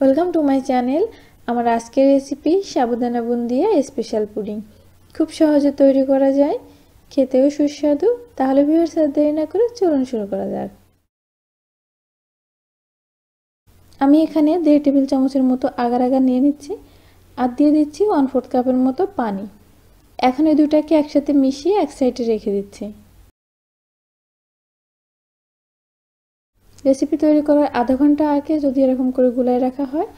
welcome to my channel আমার আজকের recipe sabudana বুন্দিয়া স্পেশাল পুডিং খুব সহজে তৈরি করা যায় খেতেও সুস্বাদু তাহলে ভিউর সাথে দেরি না করে চলুন শুরু করা যাক আমি এখানে দেড় টেবিল চামচের মতো আগার আগার নিয়ে নিচ্ছি আর দিয়ে দিচ্ছি ওয়ান ফোর্থ কাপের মতো পানি এখন এই দুটাকে একসাথে মিশিয়ে এক সাইডে রেখে দিচ্ছি রেসিপি তৈরি করার আধা ঘন্টা আগে যদি এরকম করে গুলায় রাখা হয়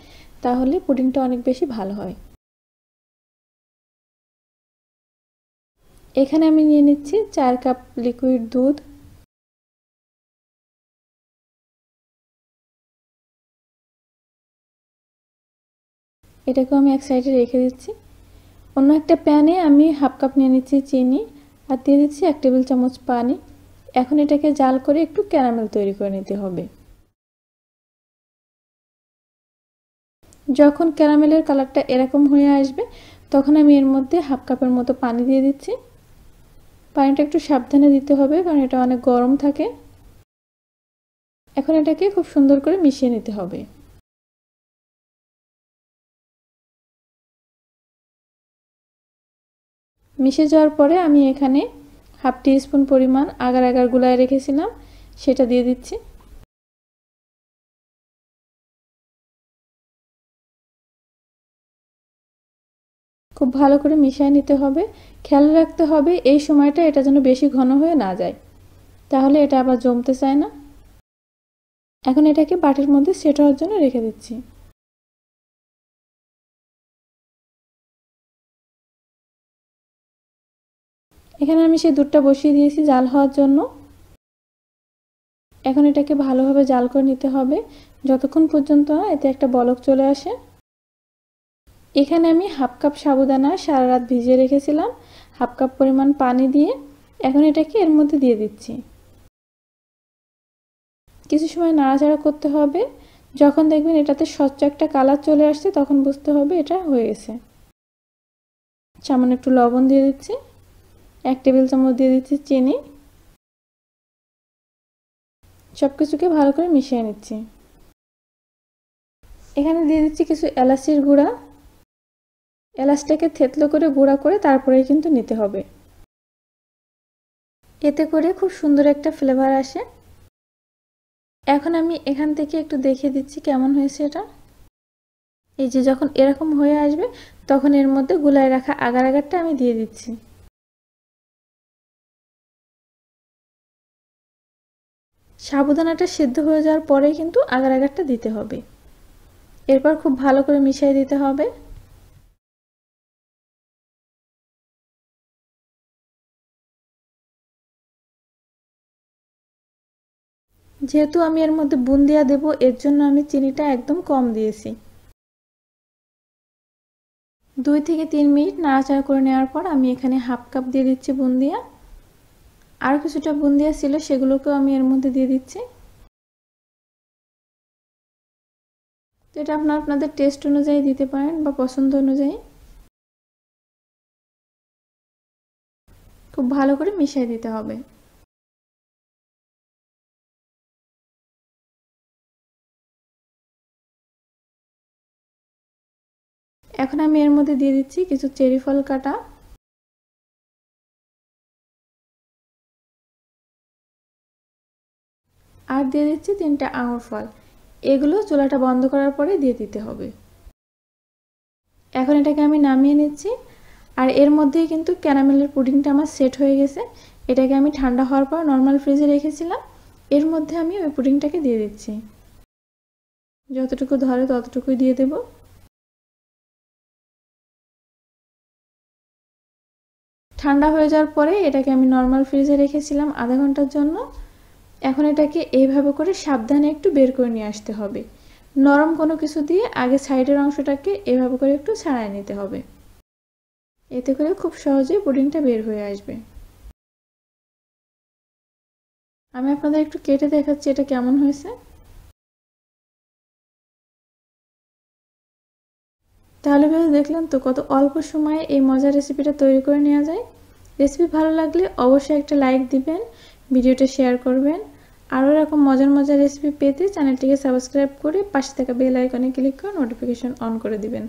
তাহলে পুডিংটা অনেক বেশি ভালো হয় এখানে আমি নিয়ে নিচ্ছি চার কাপ লিকুইড দুধ এটাকেও আমি এক সাইডে রেখে দিচ্ছি অন্য একটা প্যানে আমি হাফ কাপ নিয়ে নিচ্ছি চিনি আর দিয়ে দিচ্ছি এক টেবিল চামচ পানি এখন এটাকে জাল করে একটু ক্যারামেল তৈরি করে নিতে হবে যখন ক্যারামেলের কালারটা এরকম হয়ে আসবে তখন আমি এর মধ্যে হাফ কাপের মতো পানি দিয়ে দিচ্ছি পানিটা একটু সাবধানে দিতে হবে কারণ এটা অনেক গরম থাকে এখন এটাকে খুব সুন্দর করে মিশিয়ে নিতে হবে মিশে যাওয়ার পরে আমি এখানে হাফ টি স্পুন পরিমাণ আগার আগার গুলায় রেখেছিলাম সেটা দিয়ে দিচ্ছি খুব ভালো করে মিশিয়ে নিতে হবে খেয়াল রাখতে হবে এই সময়টা এটা যেন বেশি ঘন হয়ে না যায় তাহলে এটা আবার জমতে চায় না এখন এটাকে বাটির মধ্যে সেট হওয়ার জন্য রেখে দিচ্ছি এখানে আমি সেই দুধটা বসিয়ে দিয়েছি জাল হওয়ার জন্য এখন এটাকে ভালোভাবে জাল করে নিতে হবে যতক্ষণ পর্যন্ত না এতে একটা বলক চলে আসে এখানে আমি হাফ কাপ সাবুদানা সারা রাত ভিজিয়ে রেখেছিলাম হাফ কাপ পরিমাণ পানি দিয়ে এখন এটাকে এর মধ্যে দিয়ে দিচ্ছি কিছু সময় নাড়াচাড়া করতে হবে যখন দেখবেন এটাতে স্বচ্ছ একটা কালার চলে আসছে তখন বুঝতে হবে এটা হয়ে গেছে সামান্য একটু লবণ দিয়ে দিচ্ছি এক টেবিল চামচ দিয়ে দিচ্ছি চিনি সব কিছুকে ভালো করে মিশিয়ে নিচ্ছি এখানে দিয়ে দিচ্ছি কিছু এলাচির গুঁড়া এলাচটাকে থেতলো করে গুঁড়া করে তারপরেই কিন্তু নিতে হবে এতে করে খুব সুন্দর একটা ফ্লেভার আসে এখন আমি এখান থেকে একটু দেখিয়ে দিচ্ছি কেমন হয়েছে এটা এই যে যখন এরকম হয়ে আসবে তখন এর মধ্যে গুলায় রাখা আগার আগারটা আমি দিয়ে দিচ্ছি সাবুদানাটা সেদ্ধ হয়ে যাওয়ার পরে কিন্তু আগার আগারটা দিতে হবে এরপর খুব ভালো করে মিশিয়ে দিতে হবে যেহেতু আমি এর মধ্যে বুন্দিয়া দেব এর জন্য আমি চিনিটা একদম কম দিয়েছি দুই থেকে তিন মিনিট নাড়াচাড়া করে নেওয়ার পর আমি এখানে হাফ কাপ দিয়ে দিচ্ছি বুন্দিয়া আর কিছুটা বুন্দিয়া ছিল সেগুলোকেও আমি এর মধ্যে দিয়ে দিচ্ছি যেটা এটা আপনার আপনাদের টেস্ট অনুযায়ী দিতে পারেন বা পছন্দ অনুযায়ী খুব ভালো করে মিশিয়ে দিতে হবে এখন আমি এর মধ্যে দিয়ে দিচ্ছি কিছু চেরি ফল কাটা আর দিয়ে দিচ্ছি তিনটা আঙুর ফল এগুলো চুলাটা বন্ধ করার পরে দিয়ে দিতে হবে এখন এটাকে আমি নামিয়ে নিচ্ছি আর এর মধ্যেই কিন্তু ক্যারামেলের পুডিংটা আমার সেট হয়ে গেছে এটাকে আমি ঠান্ডা হওয়ার পর নর্মাল ফ্রিজে রেখেছিলাম এর মধ্যে আমি ওই পুডিংটাকে দিয়ে দিচ্ছি যতটুকু ধরে ততটুকুই দিয়ে দেব ঠান্ডা হয়ে যাওয়ার পরে এটাকে আমি নর্মাল ফ্রিজে রেখেছিলাম আধা ঘন্টার জন্য এখন এটাকে এইভাবে করে সাবধানে একটু বের করে নিয়ে আসতে হবে নরম কোনো কিছু দিয়ে আগে সাইডের অংশটাকে এভাবে করে একটু ছাড়াই নিতে হবে এতে করে খুব সহজে পুডিংটা বের হয়ে আসবে আমি আপনাদের একটু কেটে দেখাচ্ছি এটা কেমন হয়েছে তাহলে ভেবে দেখলেন তো কত অল্প সময়ে এই মজার রেসিপিটা তৈরি করে নেওয়া যায় রেসিপি ভালো লাগলে অবশ্যই একটা লাইক দিবেন ভিডিওটা শেয়ার করবেন আরও এরকম মজার মজার রেসিপি পেতে চ্যানেলটিকে সাবস্ক্রাইব করে পাশে থাকা বেল আইকনে ক্লিক করে নোটিফিকেশন অন করে দিবেন